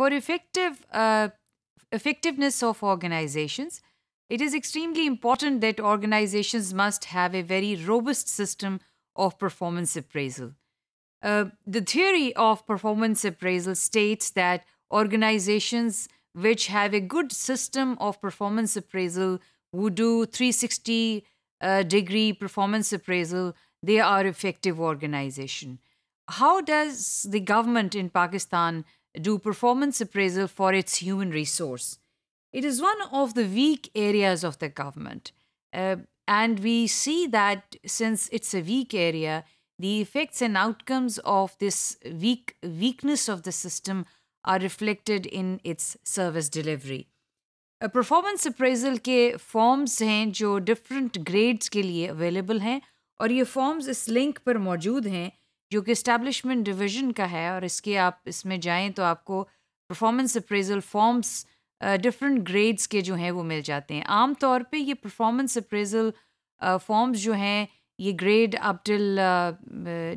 For effective uh, effectiveness of organizations, it is extremely important that organizations must have a very robust system of performance appraisal. Uh, the theory of performance appraisal states that organizations which have a good system of performance appraisal who do 360 uh, degree performance appraisal they are effective organization how does the government in pakistan do performance appraisal for its human resource. It is one of the weak areas of the government. Uh, and we see that since it's a weak area, the effects and outcomes of this weak weakness of the system are reflected in its service delivery. Performance appraisal ke forms hain jo different grades ke liye available hain, aur ye forms is link par मौजूद hain. जो कि establishment division का है और इसके आप इसमें जाएं तो आपको performance appraisal forms different grades के जो हैं वो मिल जाते हैं आम तौर पे ये परफॉर्मेंस अप्रेजल फॉर्म्स जो हैं ये ग्रेड अप टिल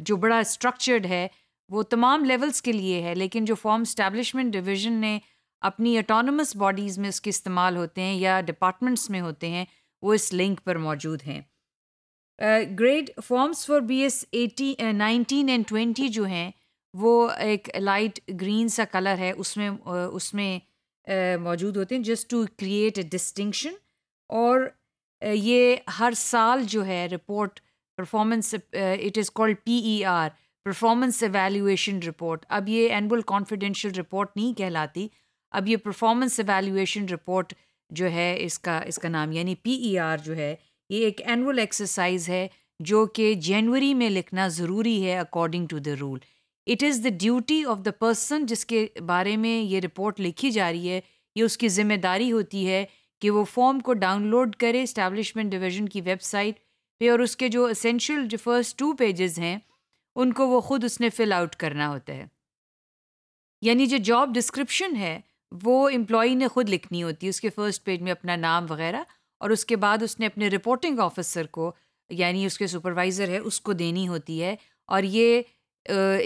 जो बड़ा स्ट्रक्चर्ड है वो तमाम लेवल्स के लिए है लेकिन जो फॉर्म स्टैब्लिशमेंट डिवीजन ने अपनी ऑटोनमस बॉडीज़ में उसके इस्तेमाल होते हैं या डिपार्टमेंट्स में होते हैं वो इस लिंक पर मौजूद हैं grade forms for B S eighteen nineteen and twenty जो हैं वो एक लाइट ग्रीन सा कलर है उसमें उसमें मौजूद होते हैं just to create a distinction और ये हर साल जो है report performance it is called P E R performance evaluation report अब ये एनअल कॉन्फिडेंशियल रिपोर्ट नहीं कहलाती अब ये परफॉर्मेंस एवेल्यूशन रिपोर्ट जो है इसका इसका नाम यानी पी ई आर जो है ये एक एनुअल एक्सरसाइज है जो कि जनवरी में लिखना ज़रूरी है according to the rule it is the duty of the person जिसके बारे में ये रिपोर्ट लिखी जा रही है ये उसकी ज़िम्मेदारी होती है कि वो फॉर्म को डाउनलोड करे इस्टेब्लिशमेंट डिवीज़न की वेबसाइट पे और उसके जो असेंशियल जो फर्स्ट टू पेजेस हैं उनको वो ख़ुद उसने फिल आउट करना होता है यानी जो जॉब डिस्क्रिप्शन है वो एम्प्लॉ ने ख़ुद लिखनी होती है उसके फ़र्स्ट पेज में अपना नाम वगैरह और उसके बाद उसने अपने रिपोर्टिंग ऑफिसर को यानी उसके सुपरवाइज़र है उसको देनी होती है और ये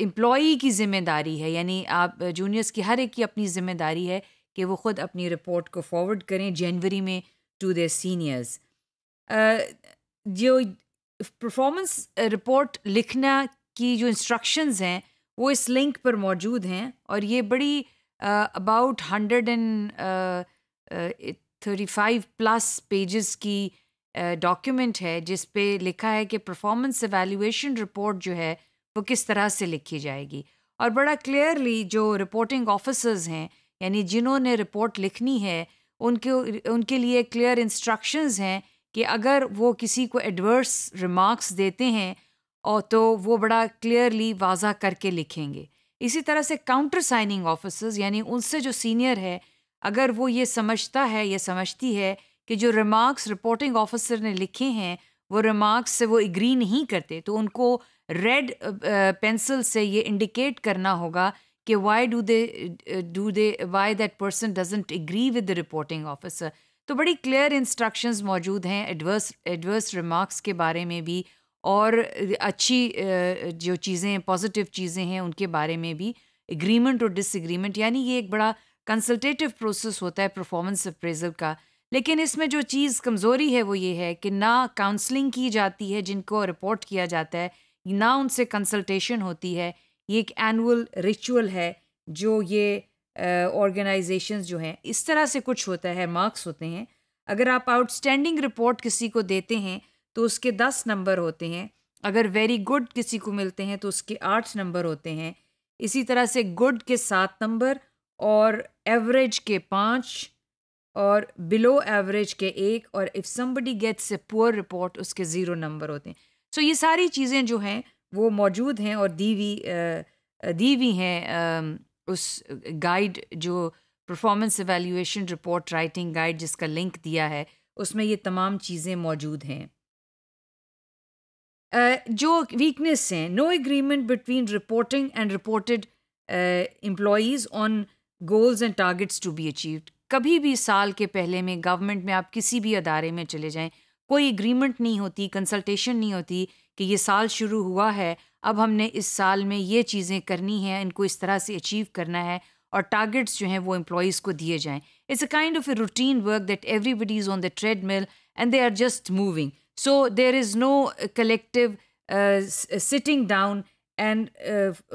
एम्प्लॉई की ज़िम्मेदारी है यानी आप जूनियर्स की हर एक की अपनी ज़िम्मेदारी है कि वो ख़ुद अपनी रिपोर्ट को फॉरवर्ड करें जनवरी में टू देयर सीनियर्स जो परफॉर्मेंस रिपोर्ट लिखना की जो इंस्ट्रक्शंस हैं वो इस लिंक पर मौजूद हैं और ये बड़ी about hundred and thirty five plus pages की डॉक्यूमेंट है जिस पे लिखा है कि परफॉर्मेंस एवेल्यूएशन रिपोर्ट जो है वो किस तरह से लिखी जाएगी और बड़ा क्लियरली जो रिपोर्टिंग ऑफिसर्स हैं यानी जिन्होंने रिपोर्ट लिखनी है उनके उनके लिए क्लियर इंस्ट्रक्शंस हैं कि अगर वो किसी को एडवर्स रिमार्क्स देते हैं और तो वो बड़ा क्लियरली वाजा करके लिखेंगे इसी तरह से काउंटर साइनिंग ऑफिसर्स यानी उनसे जो सीनियर है अगर वो ये समझता है या समझती है कि जो रिमार्क्स रिपोर्टिंग ऑफिसर ने लिखे हैं वो रिमार्क्स से वो एग्री नहीं करते तो उनको रेड पेंसिल से ये इंडिकेट करना होगा कि why do they do they why that person doesn't agree with the reporting officer तो बड़ी क्लियर इंस्ट्रक्शंस मौजूद हैं एडवर्स एडवर्स रिमार्क्स के बारे में भी और अच्छी जो चीज़ें पॉजिटिव चीज़ें हैं उनके बारे में भी एग्रीमेंट और डिसएग्रीमेंट यानी ये एक बड़ा कंसल्टेटिव प्रोसेस होता है परफॉर्मेंस अप्रेजल का लेकिन इसमें जो चीज़ कमज़ोरी है वो ये है कि ना काउंसलिंग की जाती है जिनको रिपोर्ट किया जाता है ना उनसे कंसल्टेशन होती है ये एक एनुअल रिचुअल है जो ये ऑर्गेनाइजेशंस uh, जो हैं इस तरह से कुछ होता है मार्क्स होते हैं अगर आप आउटस्टैंडिंग रिपोर्ट किसी को देते हैं तो उसके दस नंबर होते हैं अगर वेरी गुड किसी को मिलते हैं तो उसके आठ नंबर होते हैं इसी तरह से गुड के सात नंबर और एवरेज के पाँच और बिलो एवरेज के एक और if somebody gets a poor report उसके ज़ीरो नंबर होते हैं सो so, ये सारी चीज़ें जो हैं वो मौजूद हैं और दी हुई दी हुई हैं उस गाइड जो performance evaluation report writing guide जिसका लिंक दिया है उसमें ये तमाम चीज़ें मौजूद हैं Uh, जो वीकनेस हैं no agreement between reporting and reported employees on goals and targets to be achieved कभी भी साल के पहले में गवर्नमेंट में आप किसी भी अदारे में चले जाएं कोई एग्रीमेंट नहीं होती कंसल्टेशन नहीं होती कि ये साल शुरू हुआ है अब हमने इस साल में ये चीज़ें करनी हैं इनको इस तरह से अचीव करना है और टारगेट्स जो हैं वो एम्प्लॉयज़ को दिए जाएँ it's a kind of a routine work that everybody is on the treadmill and they are just moving so there is no collective sitting down and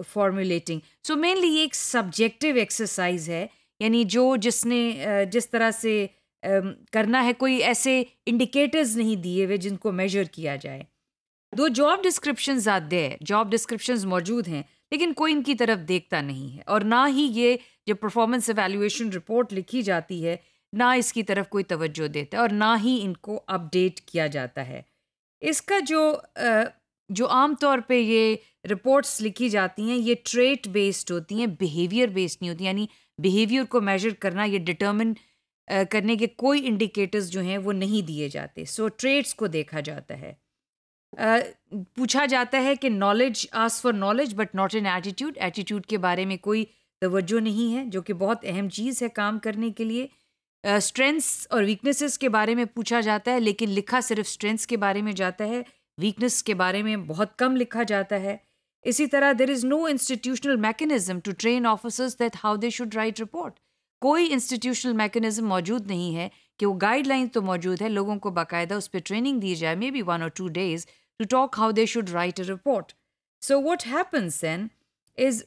formulating so mainly ये एक subjective exercise है यानी जो जिसने uh, जिस तरह से um, करना है कोई ऐसे इंडिकेटर्स नहीं दिए हुए जिनको मेजर किया जाए दो job description are job description मौजूद हैं लेकिन कोई इनकी तरफ देखता नहीं है और ना ही ये जब परफॉर्मेंस एवेल्यूएशन रिपोर्ट लिखी जाती है ना इसकी तरफ कोई तवज्जो देता है और ना ही इनको अपडेट किया जाता है इसका जो uh, जो आमतौर पे ये रिपोर्ट्स लिखी जाती हैं ये ट्रेट बेस्ड होती हैं बिहेवियर बेस्ड नहीं होती यानी बिहेवियर को मेजर करना ये डिटर्मिन करने के कोई इंडिकेटर्स जो हैं वो नहीं दिए जाते सो so, ट्रेट्स को देखा जाता है पूछा जाता है कि knowledge as for knowledge but not an attitude attitude के बारे में कोई तवज्जो नहीं है जो कि बहुत अहम चीज़ है काम करने के लिए स्ट्रेंथ्स और वीकनेसेस के बारे में पूछा जाता है लेकिन लिखा सिर्फ स्ट्रेंथ्स के बारे में जाता है वीकनेस के बारे में बहुत कम लिखा जाता है इसी तरह there is no institutional mechanism to train officers that how they should write report कोई इंस्टीट्यूशनल मैकेनिज्म मौजूद नहीं है कि वो गाइडलाइन तो मौजूद है लोगों को बाकायदा उस पर ट्रेनिंग दी जाए मे बी वन और two days to talk how they should write a report so what happens then is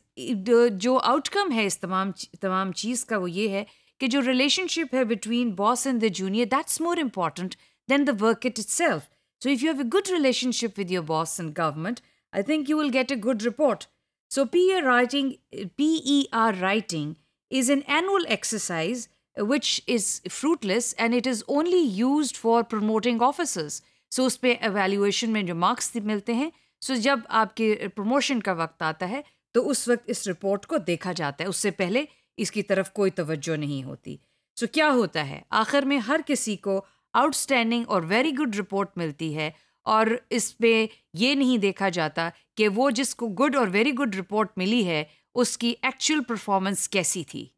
जो आउटकम है इस तमाम तमाम चीज़ का वो ये है कि जो रिलेशनशिप है between boss and the junior that's more important than the work it itself So if you have a good relationship with your boss and government, I think you will get a good report. So PER writing, PER writing is an annual exercise which is fruitless and it is only used for promoting officers. So, उस पर evaluation में जो marks मिलते हैं सो जब आपके promotion का वक्त आता है तो उस वक्त इस रिपोर्ट को देखा जाता है उससे पहले इसकी तरफ कोई तवज्जो नहीं होती so so, kya hota hai? Aakhir mein har kisi ko outstanding और वेरी गुड रिपोर्ट मिलती है और इस पर यह नहीं देखा जाता कि वो जिसको गुड और वेरी गुड रिपोर्ट मिली है उसकी एक्चुअल परफॉर्मेंस कैसी थी